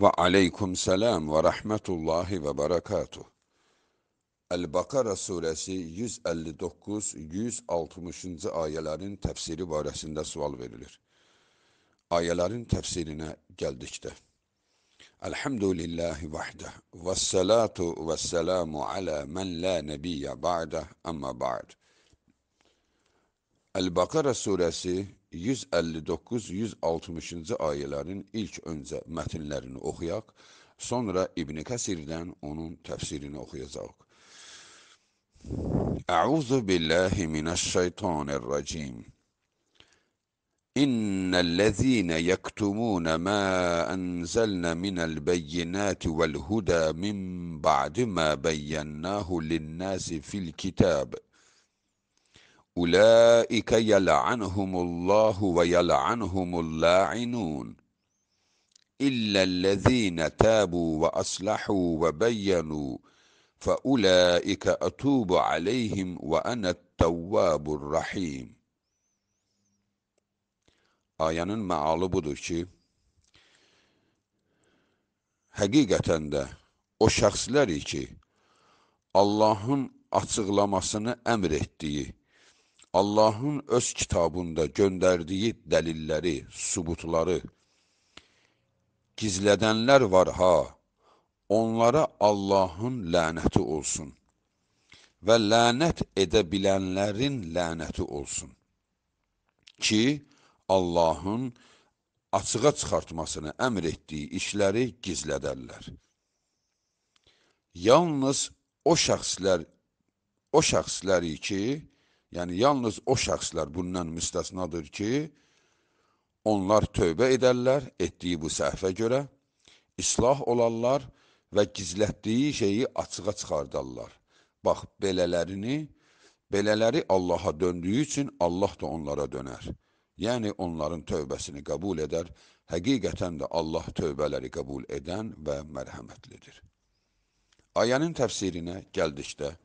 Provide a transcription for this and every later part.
Ve aleyküm selam ve rahmetullahi ve berekatuh. El-Bakara suresi 159-160-cı ayələrin təfsiri barəsində sual verilir. Ayələrin təfsirinə gəldikdə. Elhamdülillahi vahdə və salatu və selamu ala mən la nəbiyyə ba'də əmmə ba'd. El-Bakara suresi 159-160-cı ilk önce metinlerini oxuyaq, sonra İbn Kəsirdən onun təfsirini oxuyacaq. Əuzu billahi minəşşeytanirracim. إن الذين يكتمون ما أنزلنا من huda min من ma ما بيناه للناس fil الكتاب أولئك يلعنهم الله ويلعنهم اللاعنون إلا الذين تابوا وأصلحوا وبينوا فأولئك أتوب عليهم وأنا التواب الرحيم Ayanın mealı budur ki, həqiqətən də o şəxslər ki, Allahın açıqlamasını əmr etdiyi Allahın öz kitabında göndərdiyi dəlilləri, sübutları gizlədənlər var ha, onlara Allahın lənəti olsun və lənət edə bilənlərin lənəti olsun ki, Allahın açığa çıxartmasını əmr etdiyi işləri gizlədərlər. Yalnız o şəxslər, o şəxsləri ki, Yəni yalnız o şəxslər bundan müstəsnadır ki, onlar tövbə edərlər etdiyi bu səhvə görə, islah olarlar və gizlətdiyi şeyi açığa çıxardarlar. Bax, belələrini, belələri Allaha döndüyü üçün Allah da onlara dönər. Yəni, onların tövbəsini qəbul edər, həqiqətən də Allah tövbələri qəbul edən və mərhəmətlidir. Ayənin təfsirinə gəldikdə,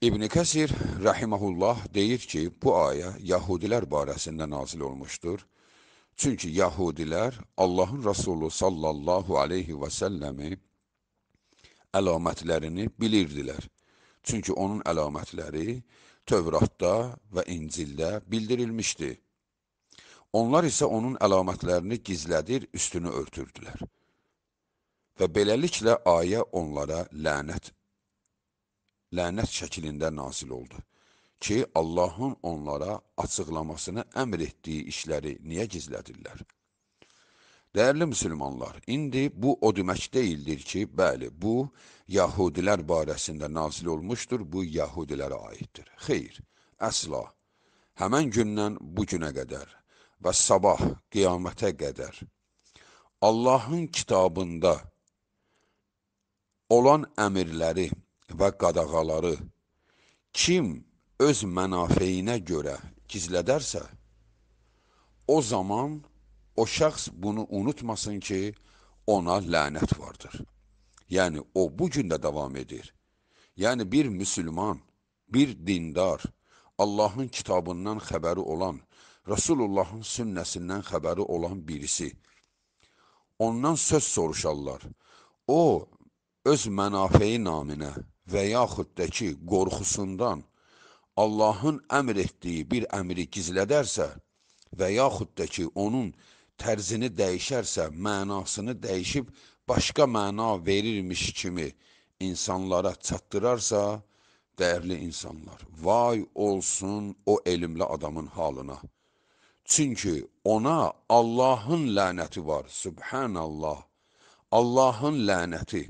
İbn Kəsir rahimehullah deyir ki, bu ayə yahudilər barəsində nazil olmuşdur. Çünki yahudilər Allahın Rəsulu sallallahu alayhi və səlləmi əlamətlərini bilirdilər. Çünki onun əlamətləri Tövratda və İncildə bildirilmişdi. Onlar isə onun əlamətlərini gizlədir, üstünü örtürdülər. Və beləliklə ayə onlara lənət lənət şəklində nasil oldu ki, Allahın onlara açıqlamasını əmr etdiyi işləri niyə gizlədirlər? Dəyərli müsəlmanlar, indi bu o demək deyildir ki, bəli, bu yahudilər barəsində nazil olmuşdur, bu yahudilərə aiddir. Xeyr, əsla. Həmən gündən bu günə qədər və sabah qiyamətə qədər Allahın kitabında olan əmirləri, və qadağaları kim öz mənafeyinə görə gizlədərsə, o zaman o şəxs bunu unutmasın ki, ona lənət vardır. Yəni, o bu gün də davam edir. Yəni, bir müsülman, bir dindar, Allahın kitabından xəbəri olan, Resulullahın sünnəsindən xəbəri olan birisi. Ondan söz soruşarlar. O, öz mənafeyi naminə, və yaxud da ki, qorxusundan Allahın əmr etdiyi bir əmri gizlədərsə və yaxud da ki, onun tərzini dəyişərsə, mənasını dəyişib başqa məna verirmiş kimi insanlara çatdırarsa, dəyərli insanlar, vay olsun o elmli adamın halına. Çünki ona Allahın lənəti var, subhanallah, Allahın lənəti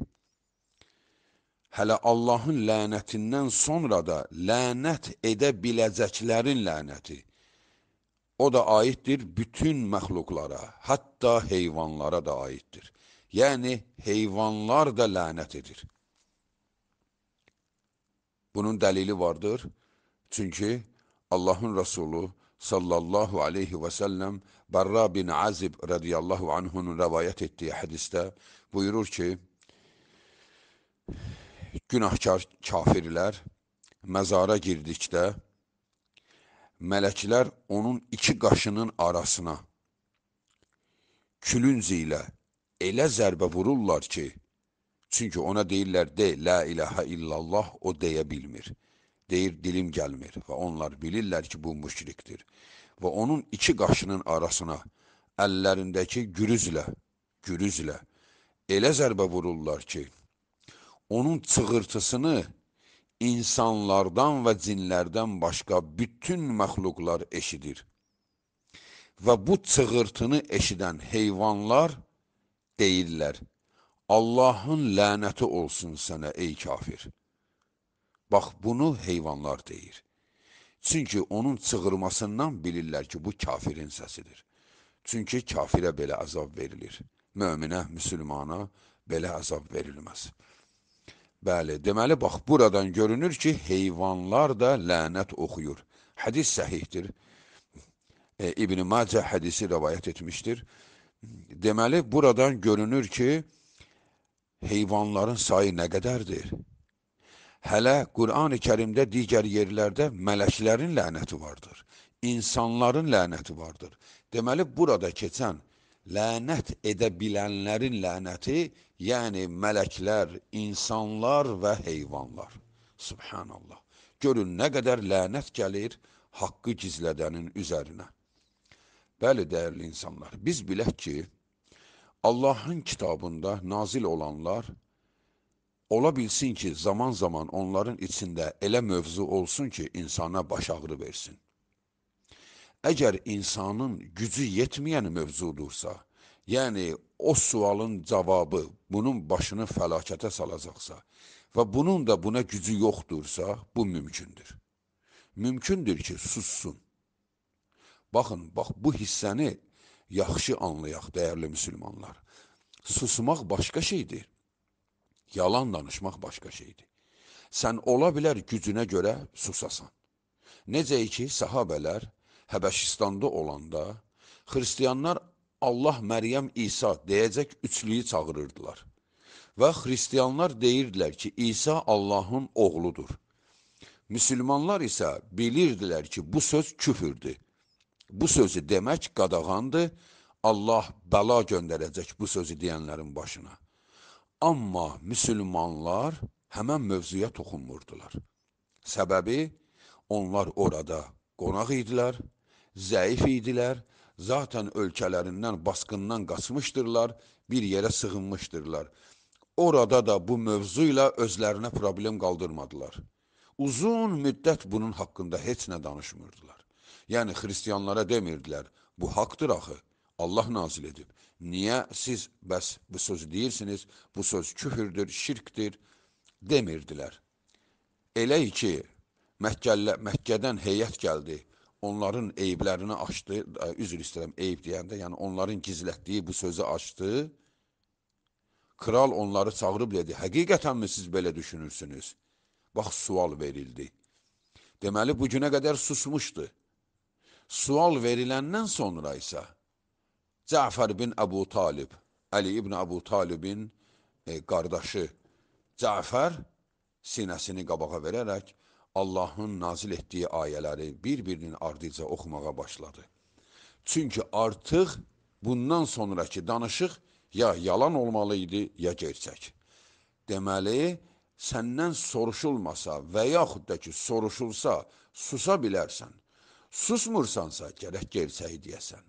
hələ Allahın lənətindən sonra da lənət edə biləcəklərin lənəti. O da aiddir bütün məxluqlara, hətta heyvanlara da aiddir. Yəni, heyvanlar da lənət edir. Bunun dəlili vardır, çünki Allahın Rəsulu sallallahu aleyhi və səlləm Barra bin Azib radiyallahu anhunun rəvayət etdiyi hədistə buyurur ki, günahkar kafirlər məzara girdikdə mələklər onun iki qaşının arasına külünc ilə elə zərbə vururlar ki, çünki ona deyirlər, de, la ilahə illallah, o deyə bilmir. Deyir, dilim gəlmir və onlar bilirlər ki, bu müşrikdir. Və onun iki qaşının arasına əllərindəki gürüzlə, gürüzlə elə zərbə vururlar ki, onun çığırtısını insanlardan və cinlərdən başqa bütün məxluqlar eşidir. Və bu çığırtını eşidən heyvanlar deyirlər, Allahın lənəti olsun sənə, ey kafir. Bax, bunu heyvanlar deyir. Çünki onun çığırmasından bilirlər ki, bu kafirin səsidir. Çünki kafirə belə əzab verilir. Möminə, müsülmana belə əzab verilməz. Bəli, deməli, bax, buradan görünür ki, heyvanlar da lənət oxuyur. Hədis səhihdir. E, İbn-i Macə hədisi rəvayət etmişdir. Deməli, buradan görünür ki, heyvanların sayı nə qədərdir? Hələ Qur'an-ı Kerimdə digər yerlərdə mələklərin lənəti vardır, insanların lənəti vardır. Deməli, burada keçən lənət edə bilənlərin lənəti yəni mələklər, insanlar və heyvanlar. Subhanallah. Görün nə qədər lənət gəlir haqqı gizlədənin üzərinə. Bəli, dəyərli insanlar, biz bilək ki, Allahın kitabında nazil olanlar ola bilsin ki, zaman-zaman onların içində elə mövzu olsun ki, insana baş ağrı versin. Əgər insanın gücü yetməyən mövzudursa, Yəni, o sualın cavabı bunun başını fəlakətə salacaqsa və bunun da buna gücü yoxdursa, bu mümkündür. Mümkündür ki, sussun. Baxın, bax, bu hissəni yaxşı anlayaq, dəyərli müsəlmanlar. Susmaq başqa şeydir. Yalan danışmaq başqa şeydir. Sən ola bilər gücünə görə susasan. Necə ki, sahabələr Həbəşistanda olanda xristianlar Allah, Məryəm, İsa deyəcək üçlüyü çağırırdılar. Və xristianlar deyirdilər ki, İsa Allahın oğludur. Müsülmanlar isə bilirdilər ki, bu söz küfürdür. Bu sözü demək qadağandır, Allah bəla göndərəcək bu sözü deyənlərin başına. Amma müsülmanlar həmən mövzuya toxunmurdular. Səbəbi, onlar orada qonaq idilər, zəif idilər zaten ölkələrindən basqından qaçmışdırlar, bir yerə sığınmışdırlar. Orada da bu mövzu ilə özlərinə problem qaldırmadılar. Uzun müddət bunun haqqında heç nə danışmırdılar. Yəni, xristiyanlara demirdilər, bu haqdır axı, Allah nazil edib. Niyə siz bəs bu sözü deyirsiniz, bu söz küfürdür, şirkdir, demirdilər. Elə ki, Məkkələ, Məkkədən heyət gəldi, onların eyblərini açdı, e, üzr istəyirəm, eyb deyəndə, yəni onların gizlətdiyi bu sözü açdı. Kral onları çağırıb dedi, həqiqətənmi siz belə düşünürsünüz? Bax, sual verildi. Deməli, bu günə qədər susmuşdu. Sual veriləndən sonra isə Cəfər bin Əbu Talib, Əli ibn Əbu Talibin e, qardaşı Cəfər sinəsini qabağa verərək, Allahın nazil etdiyi ayələri bir-birinin ardıca oxumağa başladı. Çünki artıq bundan sonraki danışıq ya yalan olmalı idi, ya gerçək. Deməli, səndən soruşulmasa və yaxud da ki, soruşulsa, susa bilərsən. Susmursansa, gərək gerçəyi deyəsən.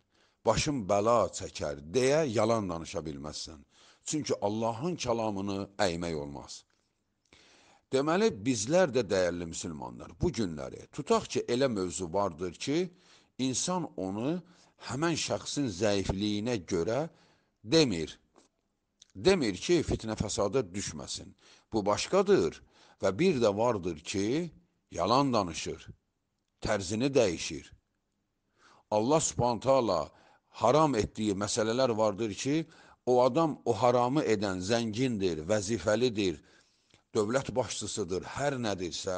Başın bəla çəkər deyə yalan danışa bilməzsən. Çünki Allahın kəlamını əymək olmaz. Deməli, bizlər də dəyərli müsəlmanlar bu günləri tutaq ki, elə mövzu vardır ki, insan onu həmən şəxsin zəifliyinə görə demir. Demir ki, fitnə fəsada düşməsin. Bu başqadır və bir də vardır ki, yalan danışır, tərzini dəyişir. Allah spontala haram etdiyi məsələlər vardır ki, o adam o haramı edən zəngindir, vəzifəlidir, vəzifəlidir dövlət başçısıdır, hər nədirsə,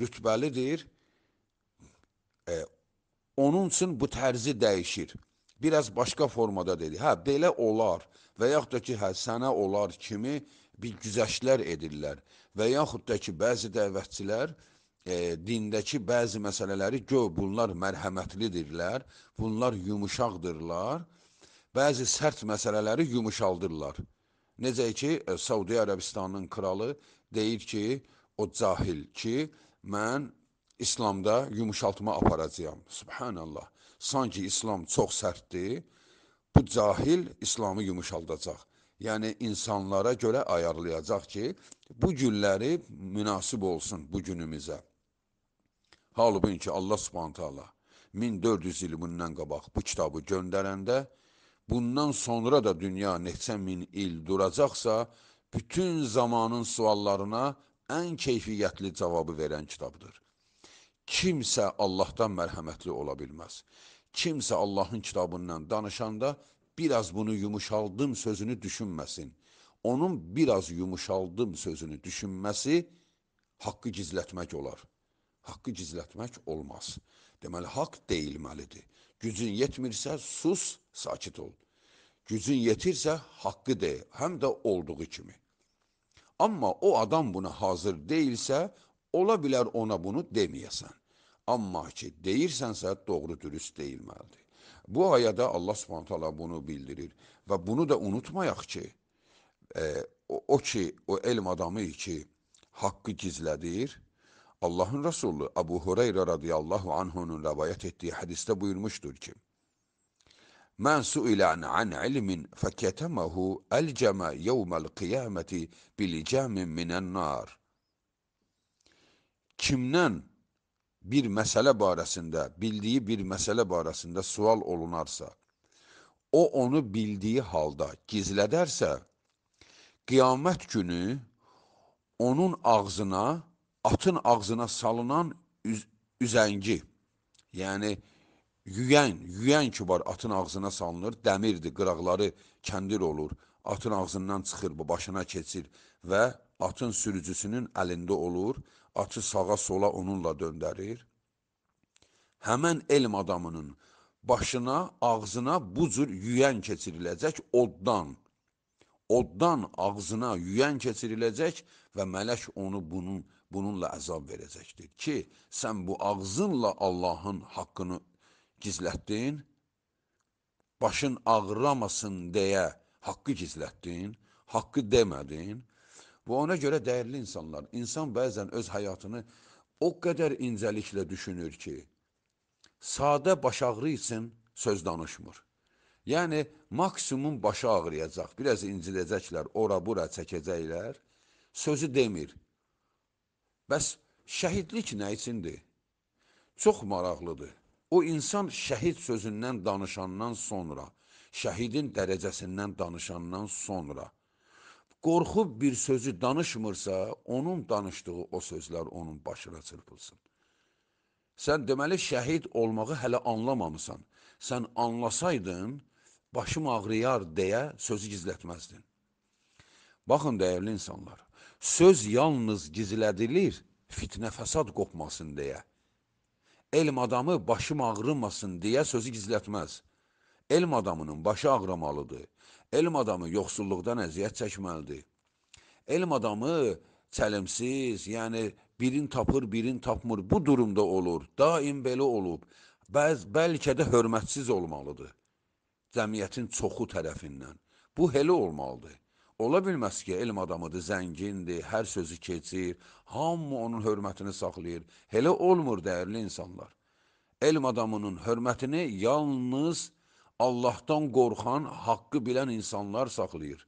rütbəlidir. E, onun üçün bu tərzi dəyişir. Biraz başqa formada dedi. Hə, belə olar və yaxud da ki, hə, sənə olar kimi bir güzəştlər edirlər və yaxud da ki, bəzi dəvətçilər e, dindəki bəzi məsələləri gör, bunlar mərhəmətlidirlər, bunlar yumuşaqdırlar, bəzi sərt məsələləri yumuşaldırlar. Necə ki, e, Səudi Ərəbistanının kralı deyir ki, o cahil ki, mən İslamda yumuşaltma aparacağam. Subhanallah. Sanki İslam çox sərtdir. Bu cahil İslamı yumuşaldacaq. Yəni insanlara görə ayarlayacaq ki, bu günləri münasib olsun bu günümüzə. Halbuki Allah Subhanahu taala 1400 il bundan qabaq bu kitabı göndərəndə bundan sonra da dünya neçə min il duracaqsa, bütün zamanın suallarına ən keyfiyyətli cavabı verən kitabdır. Kimsə Allahdan mərhəmətli ola bilməz. Kimsə Allahın kitabından danışanda biraz bunu yumuşaldım sözünü düşünməsin. Onun biraz yumuşaldım sözünü düşünməsi haqqı gizlətmək olar. Haqqı gizlətmək olmaz. Deməli, haqq deyilməlidir. Gücün yetmirsə sus, sakit ol. Gücün yetirsə haqqı de, həm də olduğu kimi. Amma o adam buna hazır deyilsə, ola bilər ona bunu deməyəsən. Amma ki, deyirsənsə doğru dürüst deyilməlidir. Bu ayədə Allah subhanət hala bunu bildirir və bunu da unutmayaq ki, e, o, o ki, o elm adamı ki, haqqı gizlədir, Allah'ın Resulü Abu Hureyre radıyallahu anhunun rivayet ettiği hadiste buyurmuştur ki, مَنْ سُئِلَ عَنْ عِلْمٍ فَكَتَمَهُ أَلْجَمَ يَوْمَ الْقِيَامَةِ بِلِجَامٍ مِنَ النَّارِ Kimdən bir məsələ barəsində, bildiyi bir məsələ barəsində sual olunarsa, o onu bildiyi halda gizlədərsə, qiyamət günü onun ağzına atın ağzına salınan üz üzəngi, yəni yüyən, yüyən ki var atın ağzına salınır, dəmirdir, qıraqları kəndir olur, atın ağzından çıxır, bu başına keçir və atın sürücüsünün əlində olur, atı sağa sola onunla döndərir. Həmən elm adamının başına, ağzına bu cür yüyən keçiriləcək oddan. Oddan ağzına yüyən keçiriləcək və mələk onu bunun bununla əzab verəcəkdir ki, sən bu ağzınla Allahın haqqını gizlətdin, başın ağramasın deyə haqqı gizlətdin, haqqı demədin. Bu ona görə dəyərli insanlar, insan bəzən öz həyatını o qədər incəliklə düşünür ki, sadə baş ağrı üçün söz danışmır. Yəni, maksimum başı ağrıyacaq, biraz inciləcəklər, ora-bura çəkəcəklər, sözü demir. Bəs şəhidlik nə içindir? Çox maraqlıdır. O insan şəhid sözündən danışandan sonra, şəhidin dərəcəsindən danışandan sonra, qorxub bir sözü danışmırsa, onun danışdığı o sözlər onun başına çırpılsın. Sən deməli şəhid olmağı hələ anlamamısan. Sən anlasaydın, başım ağrıyar deyə sözü gizlətməzdin. Baxın dəyərli insanlar, Söz yalnız gizlədilir fitnə fəsad qopmasın deyə. Elm adamı başım ağrımasın deyə sözü gizlətməz. Elm adamının başı ağrımalıdır. Elm adamı yoxsulluqdan əziyyət çəkməlidir. Elm adamı çəlimsiz, yəni birin tapır, birin tapmır. Bu durumda olur. Daim belə olub. Bəz, bəlkə də hörmətsiz olmalıdır cəmiyyətin çoxu tərəfindən. Bu elə olmalıdır. Ola bilməz ki, elm adamıdır, zəngindir, hər sözü keçir, hamı onun hörmətini saxlayır. Elə olmur dəyərli insanlar. Elm adamının hörmətini yalnız Allahdan qorxan, haqqı bilən insanlar saxlayır.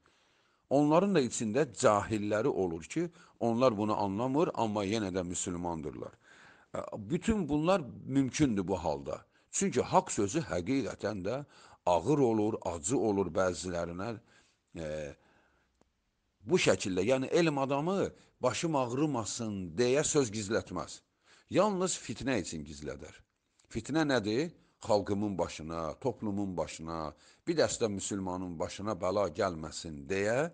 Onların da içində cahilləri olur ki, onlar bunu anlamır, amma yenə də müsəlmandırlar. Bütün bunlar mümkündür bu halda. Çünki haqq sözü həqiqətən də ağır olur, acı olur bəzilərinə. E, bu şəkildə, yəni elm adamı başım ağrımasın deyə söz gizlətməz. Yalnız fitnə üçün gizlədər. Fitnə nədir? Xalqımın başına, toplumun başına, bir dəstə müsəlmanın başına bəla gəlməsin deyə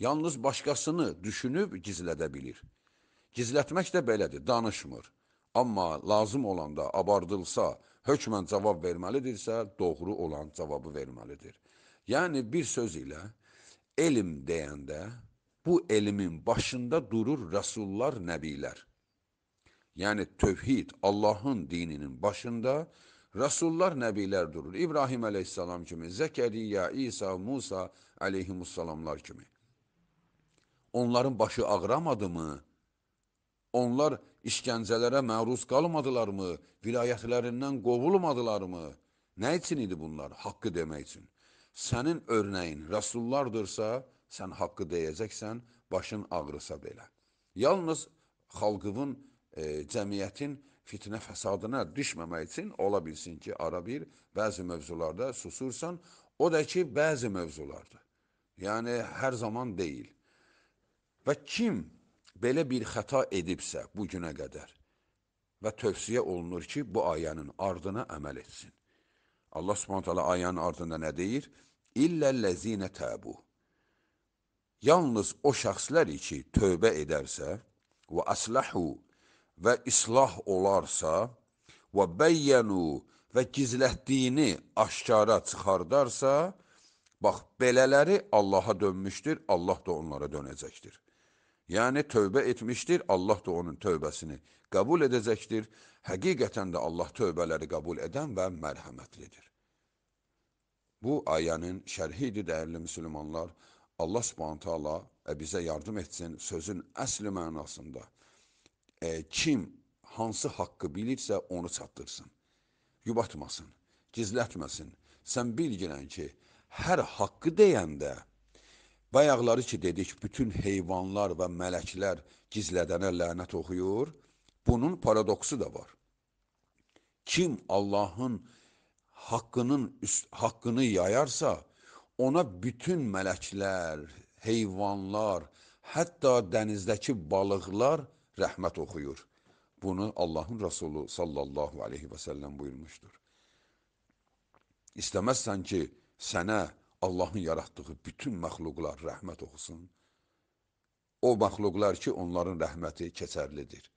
yalnız başqasını düşünüb gizlədə bilir. Gizlətmək də belədir, danışmır. Amma lazım olanda abardılsa, hökmən cavab verməlidirsə, doğru olan cavabı verməlidir. Yəni bir söz ilə elm deyəndə bu elmin başında durur Resullar, Nəbilər. Yəni tövhid Allahın dininin başında Resullar, Nəbilər durur. İbrahim əleyhissalam kimi, Zəkəriya, İsa, Musa əleyhissalamlar kimi. Onların başı ağramadı mı? Onlar işgəncələrə məruz qalmadılar mı? Vilayətlərindən qovulmadılar mı? Nə üçün idi bunlar? Haqqı demək üçün. Sənin örnəyin Resullardırsa, sən haqqı deyəcəksən, başın ağrısa belə. Yalnız xalqının, e, cəmiyyətin fitnə fəsadına düşməmək üçün ola bilsin ki, ara bir bəzi mövzularda susursan, o da ki, bəzi mövzularda. Yəni, hər zaman deyil. Və kim belə bir xəta edibsə bu günə qədər və tövsiyə olunur ki, bu ayənin ardına əməl etsin. Allah subhanət hələ ayənin ardında nə deyir? İlləl ləzinə təbu yalnız o şəxslər ki, tövbə edərsə və əsləhu və islah olarsa və bəyyənu və gizlətdiyini aşkara çıxardarsa, bax, belələri Allaha dönmüşdür, Allah da onlara dönəcəkdir. Yəni, tövbə etmişdir, Allah da onun tövbəsini qəbul edəcəkdir. Həqiqətən də Allah tövbələri qəbul edən və mərhəmətlidir. Bu ayənin şərhidir, dəyərli müsəlmanlar. Allah subhanətə Allah e, bizə yardım etsin sözün əsli mənasında. E, kim hansı haqqı bilirsə onu çatdırsın. Yubatmasın, gizlətməsin. Sən bilgilən ki, hər haqqı deyəndə bayaqları ki dedik, bütün heyvanlar və mələklər gizlədənə lənət oxuyur. Bunun paradoksu da var. Kim Allahın haqqının üst, haqqını yayarsa, ona bütün mələklər, heyvanlar, hətta dənizdəki balıqlar rəhmət oxuyur. Bunu Allahın Rəsulu sallallahu aleyhi və səlləm buyurmuşdur. İstəməzsən ki, sənə Allahın yaratdığı bütün məxluqlar rəhmət oxusun. O məxluqlar ki, onların rəhməti keçərlidir,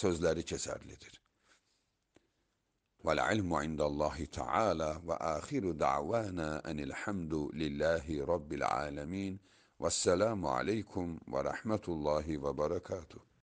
sözləri keçərlidir. والعلم عند الله تعالى وآخر دعوانا أن الحمد لله رب العالمين والسلام عليكم ورحمة الله وبركاته